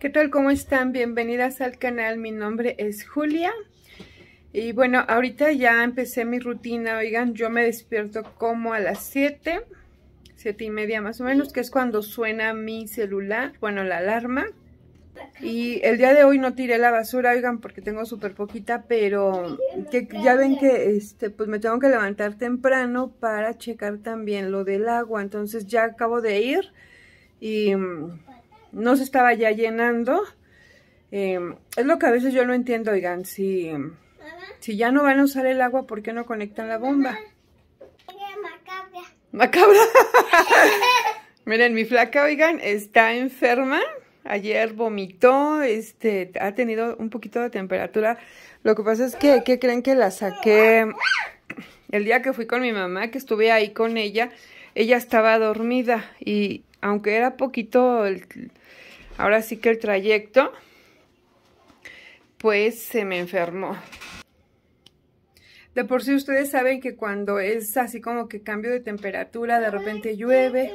¿Qué tal? ¿Cómo están? Bienvenidas al canal. Mi nombre es Julia. Y bueno, ahorita ya empecé mi rutina. Oigan, yo me despierto como a las 7, 7 y media más o menos, que es cuando suena mi celular, bueno, la alarma. Y el día de hoy no tiré la basura, oigan, porque tengo súper poquita, pero que ya ven que este, pues me tengo que levantar temprano para checar también lo del agua. Entonces ya acabo de ir y mm, no se estaba ya llenando. Eh, es lo que a veces yo no entiendo, oigan, si, si ya no van a usar el agua, ¿por qué no conectan la bomba? Macabra. Macabra. Miren, mi flaca, oigan, está enferma. Ayer vomitó, este, ha tenido un poquito de temperatura. Lo que pasa es que, ¿qué creen que la saqué? El día que fui con mi mamá, que estuve ahí con ella, ella estaba dormida y aunque era poquito el, ahora sí que el trayecto, pues se me enfermó. De por sí ustedes saben que cuando es así como que cambio de temperatura, de repente llueve.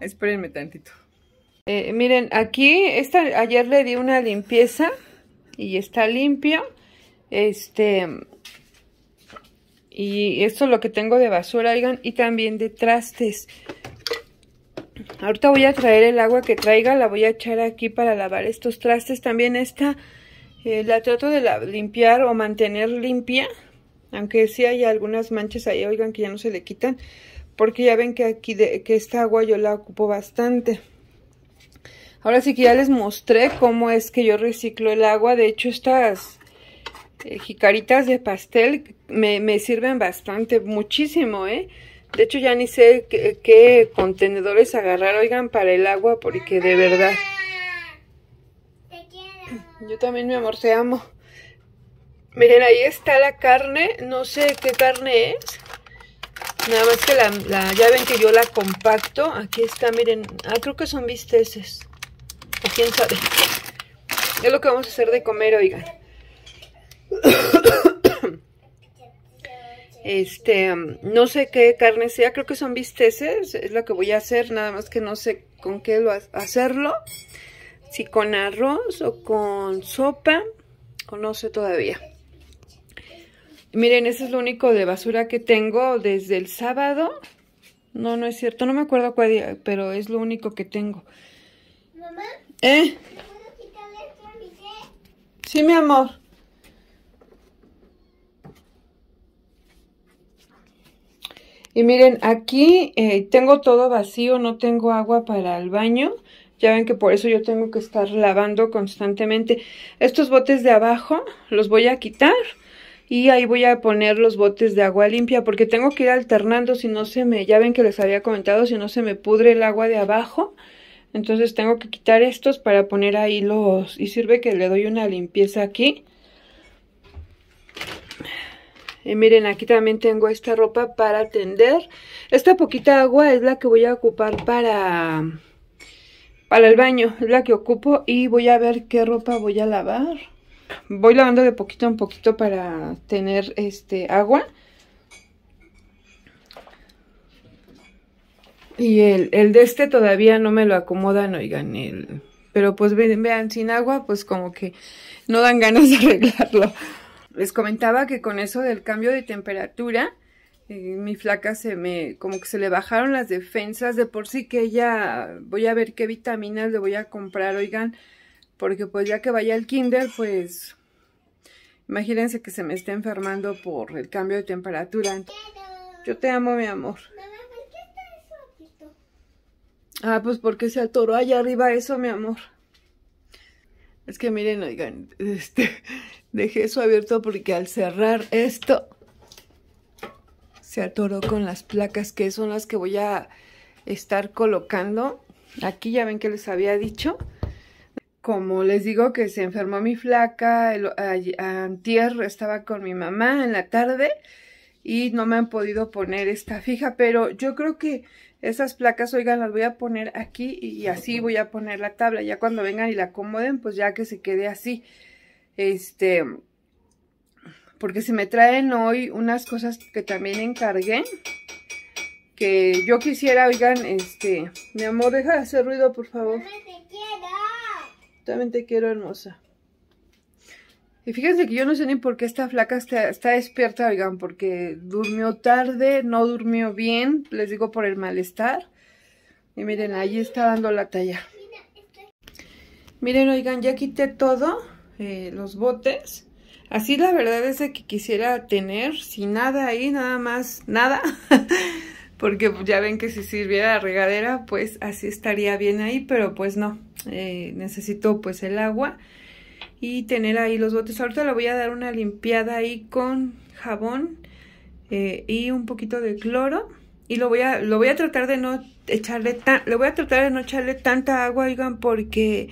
Espérenme tantito. Eh, miren, aquí, esta, ayer le di una limpieza y está limpio. Este, y esto es lo que tengo de basura, oigan, y también de trastes. Ahorita voy a traer el agua que traiga, la voy a echar aquí para lavar estos trastes. También esta eh, la trato de la, limpiar o mantener limpia, aunque sí hay algunas manchas ahí, oigan, que ya no se le quitan. Porque ya ven que aquí, de, que esta agua yo la ocupo bastante. Ahora sí que ya les mostré cómo es que yo reciclo el agua. De hecho, estas este, jicaritas de pastel me, sirven bastante, muchísimo, ¿eh? De hecho, ya ni sé qué, contenedores agarrar, oigan, para el agua, porque de verdad... Yo también, mi amor, te amo. Miren, ahí está la carne. No sé qué carne es. Nada más que la, ya ven que yo la compacto. Aquí está, miren. Ah, creo que son bisteces. O quién sabe. Es lo que vamos a hacer de comer, oigan este, mm, no sé qué carne sea, creo que son bisteces, es lo que voy a hacer, nada más que no sé con qué lo hacerlo, si con arroz o con sopa, o no sé todavía. Miren, ese es lo único de basura que tengo desde el sábado. No, no es cierto, no me acuerdo cuál día, pero es lo único que tengo. ¿Mamá? ¿Eh? ¿Sí, mi amor? Y miren, aquí eh, tengo todo vacío, no tengo agua para el baño. Ya ven que por eso yo tengo que estar lavando constantemente. Estos botes de abajo los voy a quitar y ahí voy a poner los botes de agua limpia porque tengo que ir alternando si no se me, ya ven que les había comentado, si no se me pudre el agua de abajo. Entonces tengo que quitar estos para poner ahí los... Y sirve que le doy una limpieza aquí. Y miren, aquí también tengo esta ropa para tender. Esta poquita agua es la que voy a ocupar para, para el baño. Es la que ocupo y voy a ver qué ropa voy a lavar. Voy lavando de poquito en poquito para tener este agua. Y el, de este todavía no me lo acomodan, oigan, Pero pues vean, sin agua, pues como que no dan ganas de arreglarlo les comentaba que con eso del cambio de temperatura, eh, mi flaca se me, como que se le bajaron las defensas de por sí que ella, voy a ver qué vitaminas le voy a comprar, oigan, porque pues ya que vaya al kinder, pues imagínense que se me esté enfermando por el cambio de temperatura. Yo te amo, mi amor. Ah, pues porque se atoró allá arriba eso, mi amor. Es que miren, oigan, este, dejé eso abierto porque al cerrar esto se atoró con las placas que son las que voy a estar colocando. Aquí ya ven que les había dicho. Como les digo que se enfermó mi flaca, el, antier estaba con mi mamá en la tarde y no me han podido poner esta fija, pero yo creo que esas placas, oigan, las voy a poner aquí y así voy a poner la tabla, ya cuando vengan y la acomoden, pues ya que se quede así, este, porque se me traen hoy unas cosas que también encargué, que yo quisiera, oigan, este, mi amor, deja de hacer ruido, por favor. También te quiero. También te quiero, hermosa. Y fíjense que yo no sé ni por qué esta flaca está, está, despierta, oigan, porque durmió tarde, no durmió bien, les digo por el malestar. Y miren, ahí está dando la talla. Miren, oigan, ya quité todo, eh, los botes. Así la verdad es que quisiera tener, sin nada ahí, nada más, nada. porque ya ven que si sirviera la regadera, pues así estaría bien ahí, pero pues no. Eh, necesito pues el agua y tener ahí los botes. Ahorita le voy a dar una limpiada ahí con jabón eh, y un poquito de cloro. Y lo voy a, lo voy a tratar de no echarle tan, le voy a tratar de no echarle tanta agua, oigan, porque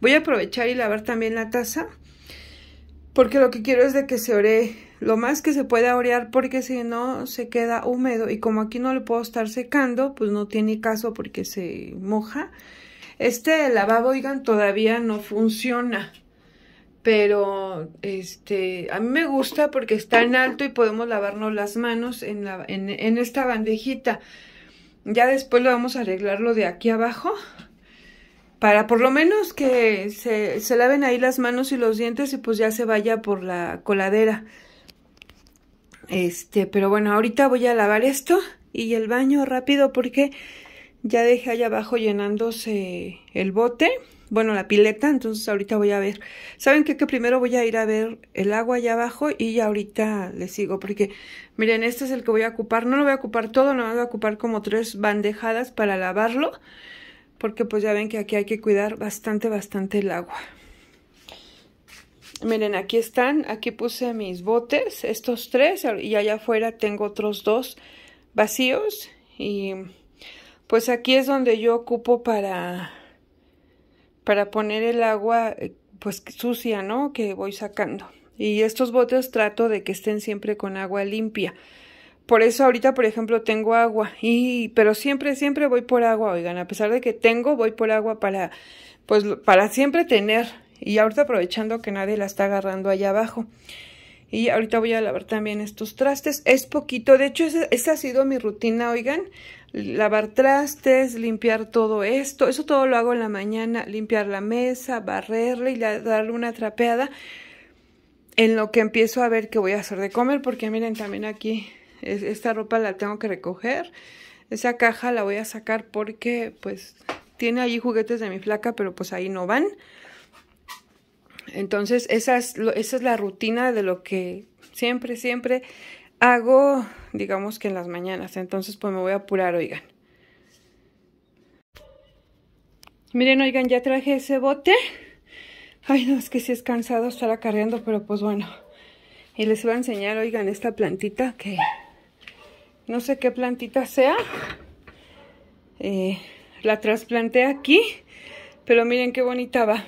voy a aprovechar y lavar también la taza. Porque lo que quiero es de que se ore lo más que se pueda orear porque si no se queda húmedo y como aquí no le puedo estar secando, pues no tiene caso porque se moja. Este lavabo, oigan, todavía no funciona pero este a mí me gusta porque está en alto y podemos lavarnos las manos en, en, esta bandejita. Ya después lo vamos a arreglarlo de aquí abajo para por lo menos que se, se laven ahí las manos y los dientes y pues ya se vaya por la coladera. Este, pero bueno, ahorita voy a lavar esto y el baño rápido porque ya dejé allá abajo llenándose el bote bueno, la pileta, entonces ahorita voy a ver. ¿Saben qué? Que primero voy a ir a ver el agua allá abajo y ahorita le sigo, porque miren, este es el que voy a ocupar, no lo voy a ocupar todo, no voy a ocupar como tres bandejadas para lavarlo, porque pues ya ven que aquí hay que cuidar bastante, bastante el agua. Miren, aquí están, aquí puse mis botes, estos tres, y allá afuera tengo otros dos vacíos, y pues aquí es donde yo ocupo para para poner el agua eh, pues sucia, ¿no? Que voy sacando. Y estos botes trato de que estén siempre con agua limpia. Por eso ahorita, por ejemplo, tengo agua y pero siempre siempre voy por agua, oigan, a pesar de que tengo, voy por agua para pues para siempre tener y ahorita aprovechando que nadie la está agarrando allá abajo. Y ahorita voy a lavar también estos trastes. Es poquito, de hecho esa, esa ha sido mi rutina, oigan lavar trastes, limpiar todo esto. Eso todo lo hago en la mañana, limpiar la mesa, barrerla y darle una trapeada en lo que empiezo a ver qué voy a hacer de comer, porque miren también aquí, esta ropa la tengo que recoger. Esa caja la voy a sacar porque pues tiene allí juguetes de mi flaca, pero pues ahí no van. Entonces esa es, esa es la rutina de lo que siempre, siempre hago, digamos que en las mañanas. Entonces, pues me voy a apurar, oigan. Miren, oigan, ya traje ese bote. Ay, no, es que si es cansado estar acarreando, pero pues bueno. Y les voy a enseñar, oigan, esta plantita que no sé qué plantita sea. Eh, la trasplanté aquí, pero miren qué bonita va.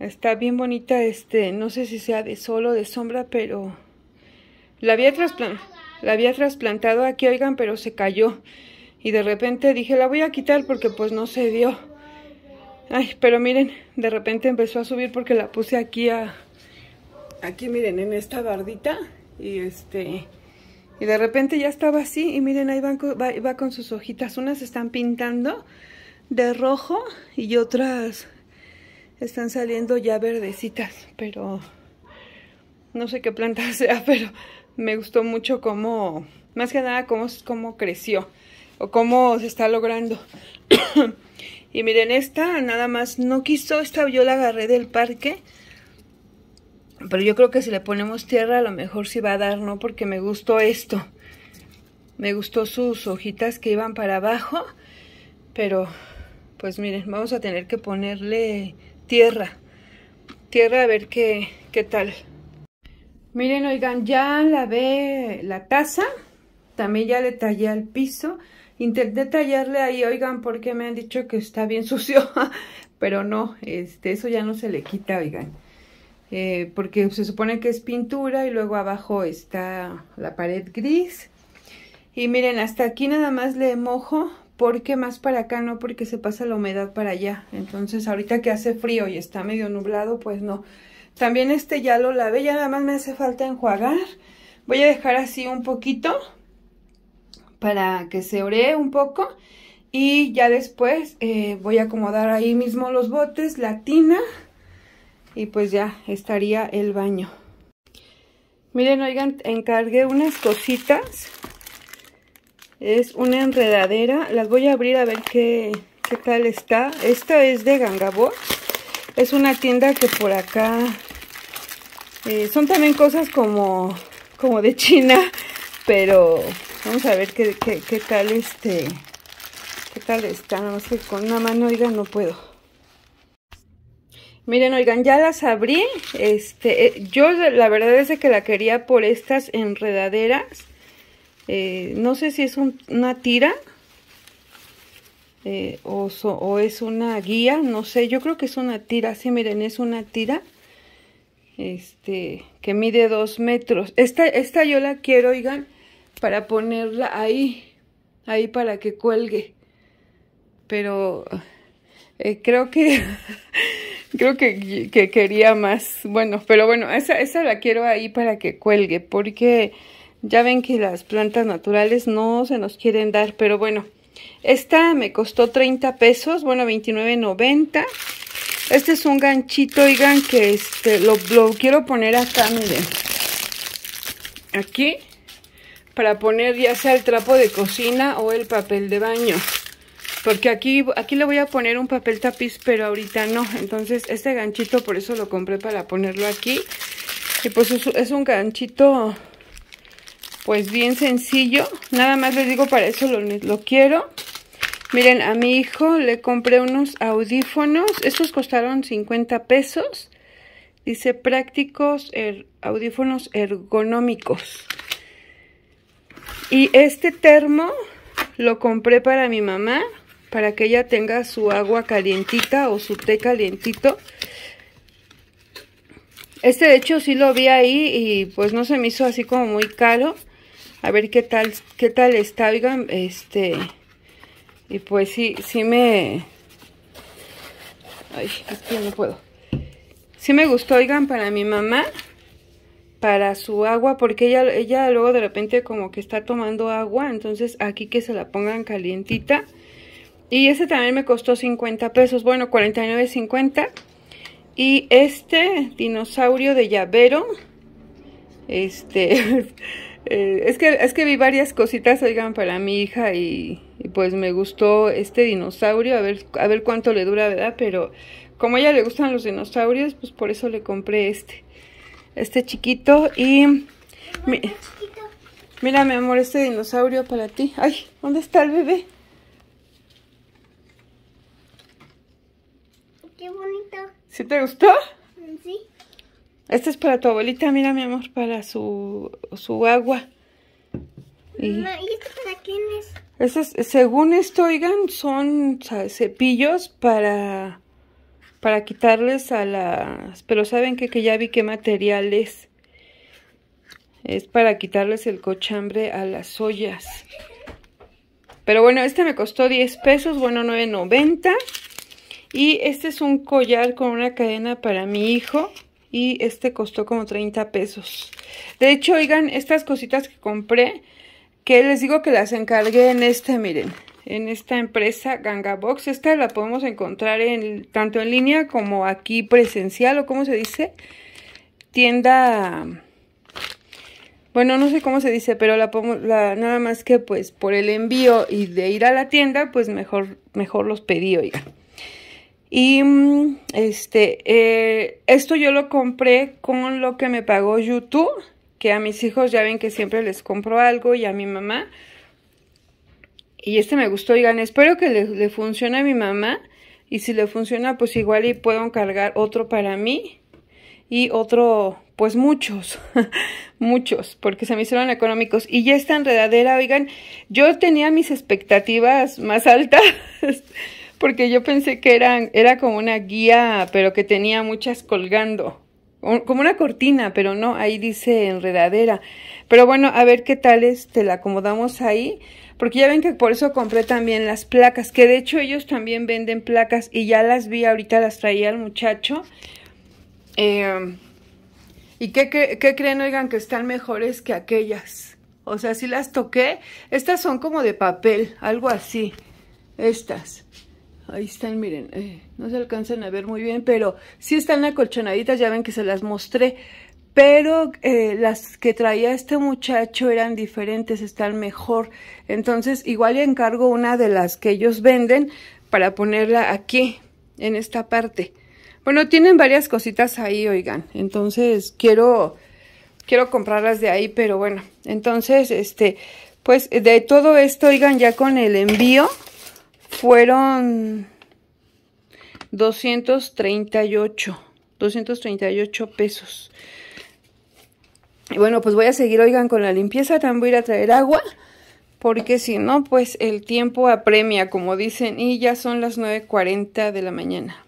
Está bien bonita, este, no sé si sea de sol o de sombra, pero la había, trasplantado aquí, oigan, pero se cayó. Y de repente dije, la voy a quitar porque pues no se dio. Ay, pero miren, de repente empezó a subir porque la puse aquí a... Aquí, miren, en esta bardita. Y este... Y de repente ya estaba así. Y miren, ahí va, va con sus hojitas. Unas están pintando de rojo y otras están saliendo ya verdecitas. Pero no sé qué planta sea, pero me gustó mucho cómo, más que nada, cómo, creció o cómo se está logrando. y miren, esta nada más no quiso, esta yo la agarré del parque. Pero yo creo que si le ponemos tierra a lo mejor sí va a dar, ¿no? Porque me gustó esto. Me gustó sus hojitas que iban para abajo. Pero, pues miren, vamos a tener que ponerle tierra. Tierra a ver qué, qué tal. Miren, oigan, ya lavé la taza, también ya le tallé al piso. Intenté tallarle ahí, oigan, porque me han dicho que está bien sucio, pero no, este, eso ya no se le quita, oigan. Eh, porque se supone que es pintura y luego abajo está la pared gris. Y miren, hasta aquí nada más le mojo, porque más para acá no, porque se pasa la humedad para allá. Entonces ahorita que hace frío y está medio nublado, pues no. También este ya lo lavé, ya nada más me hace falta enjuagar. Voy a dejar así un poquito para que se ore un poco. Y ya después eh, voy a acomodar ahí mismo los botes, la tina. Y pues ya estaría el baño. Miren, oigan, encargué unas cositas. Es una enredadera. Las voy a abrir a ver qué, qué tal está. Esta es de Gangabot. Es una tienda que por acá eh, son también cosas como, como de China, pero vamos a ver qué, tal este, qué tal está, no sé con una mano, oigan, no puedo. Miren, oigan, ya las abrí, este, eh, yo la verdad es que la quería por estas enredaderas, eh, no sé si es una tira o, o es una guía, no sé, yo creo que es una tira, sí, miren, es una tira este, que mide dos metros. Esta, esta yo la quiero, oigan, para ponerla ahí, ahí para que cuelgue. Pero eh, creo que, creo que, que, quería más. Bueno, pero bueno, esa, esa la quiero ahí para que cuelgue, porque ya ven que las plantas naturales no se nos quieren dar, pero bueno. Esta me costó 30 pesos, bueno, 29.90. Este es un ganchito, oigan, que este, lo, quiero poner acá, miren. Aquí, para poner ya sea el trapo de cocina o el papel de baño. Porque aquí, aquí le voy a poner un papel tapiz, pero ahorita no. Entonces, este ganchito, por eso lo compré para ponerlo aquí. Y pues es un ganchito, pues bien sencillo. Nada más les digo, para eso lo, lo quiero. Miren, a mi hijo le compré unos audífonos. Estos costaron 50 pesos. Dice prácticos er-, audífonos ergonómicos. Y este termo lo compré para mi mamá, para que ella tenga su agua calientita o su té calientito. Este de hecho sí lo vi ahí y pues no se me hizo así como muy caro. A ver qué tal, qué tal está, oigan, este y pues sí, sí me... Ay, es que no puedo. Sí me gustó, oigan, para mi mamá, para su agua, porque ella, ella luego de repente como que está tomando agua, entonces aquí que se la pongan calientita. Y ese también me costó 50 pesos, bueno, 49.50. Y este dinosaurio de llavero, este, Eh, es, que, es que vi varias cositas, oigan, para mi hija y, pues me gustó este dinosaurio, a ver, a ver cuánto le dura, ¿verdad? Pero como a ella le gustan los dinosaurios, pues por eso le compré este, este chiquito y... mira, mi amor, este dinosaurio para ti. Ay, ¿dónde está el bebé? Qué bonito. ¿Sí te gustó? Sí. Este es para tu abuelita, mira, mi amor, para su, agua. Y... Este para quién es? según esto, oigan, son cepillos para, para quitarles a las... Pero saben que, que ya vi qué material es. Es para quitarles el cochambre a las ollas. Pero bueno, este me costó 10 pesos, bueno, 9.90. Y este es un collar con una cadena para mi hijo y este costó como 30 pesos. De hecho, oigan, estas cositas que compré, que les digo que las encargué en esta, miren, en esta empresa Box Esta la podemos encontrar tanto en línea como aquí presencial o como se dice, tienda... Bueno, no sé cómo se dice, pero la, nada más que pues por el envío y de ir a la tienda, pues mejor, mejor los pedí, oigan. Y mm, este, eh, esto yo lo compré con lo que me pagó YouTube, que a mis hijos ya ven que siempre les compro algo y a mi mamá. Y este me gustó, oigan, espero que le, funcione a mi mamá. Y si le funciona, pues igual y puedo cargar otro para mí y otro, pues muchos, muchos, porque se me hicieron económicos. Y ya está enredadera, oigan, yo tenía mis expectativas más altas. porque yo pensé que era como una guía, pero que tenía muchas colgando, como una cortina, pero no, ahí dice enredadera. Pero bueno, a ver qué tal te este, la acomodamos ahí, porque ya ven que por eso compré también las placas, que de hecho ellos también venden placas y ya las vi, ahorita las traía el muchacho. Em, ¿Y qué, qué creen, oigan, que están mejores que aquellas? O sea, si las toqué, estas son como de papel, algo así, estas. Ahí están, miren, eh, no se alcanzan a ver muy bien, pero sí están acolchonaditas, ya ven que se las mostré. Pero eh, las que traía este muchacho eran diferentes, están mejor. Entonces, igual le encargo una de las que ellos venden para ponerla aquí, en esta parte. Bueno, tienen varias cositas ahí, oigan. Entonces, quiero, quiero comprarlas de ahí, pero bueno. Entonces, este, pues de todo esto, oigan, ya con el envío, fueron 238, 238 pesos. Y bueno, pues voy a seguir, oigan, con la limpieza, también voy a ir a traer agua, porque si no, pues el tiempo apremia, como dicen, y ya son las 9.40 de la mañana.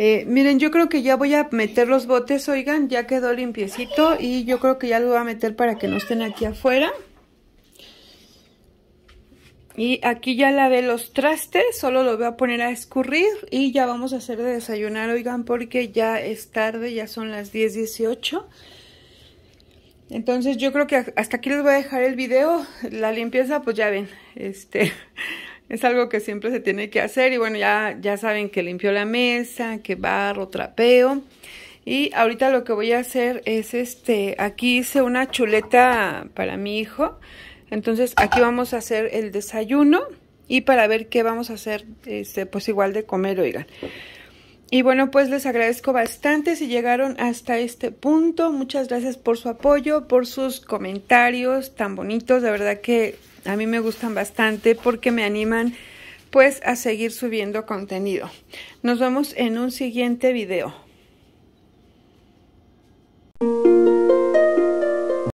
Eh, miren, yo creo que ya voy a meter los botes, oigan, ya quedó limpiecito y yo creo que ya lo voy a meter para que no estén aquí afuera. Y aquí ya lavé los trastes, solo lo voy a poner a escurrir y ya vamos a hacer de desayunar, oigan, porque ya es tarde, ya son las 10.18. Entonces yo creo que hasta aquí les voy a dejar el video, la limpieza pues ya ven, este... Es algo que siempre se tiene que hacer y bueno, ya, ya saben que limpió la mesa, que barro, trapeo. Y ahorita lo que voy a hacer es este, aquí hice una chuleta para mi hijo. Entonces aquí vamos a hacer el desayuno y para ver qué vamos a hacer, este, pues igual de comer, oigan. Y bueno, pues les agradezco bastante si llegaron hasta este punto. Muchas gracias por su apoyo, por sus comentarios tan bonitos. De verdad que a mí me gustan bastante porque me animan pues a seguir subiendo contenido. Nos vemos en un siguiente video.